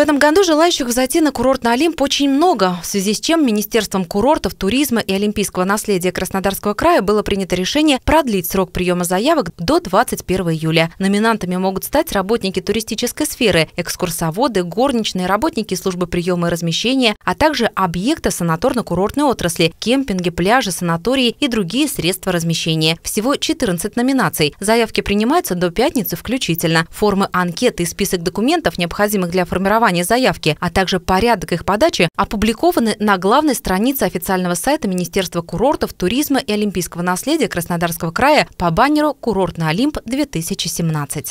В этом году желающих зайти на курорт на Олимп очень много, в связи с чем Министерством курортов, туризма и олимпийского наследия Краснодарского края было принято решение продлить срок приема заявок до 21 июля. Номинантами могут стать работники туристической сферы, экскурсоводы, горничные, работники службы приема и размещения, а также объекты санаторно-курортной отрасли, кемпинги, пляжи, санатории и другие средства размещения. Всего 14 номинаций. Заявки принимаются до пятницы включительно. Формы анкеты и список документов, необходимых для формирования формирования заявки, а также порядок их подачи опубликованы на главной странице официального сайта Министерства курортов, туризма и олимпийского наследия Краснодарского края по баннеру «Курортный Олимп 2017».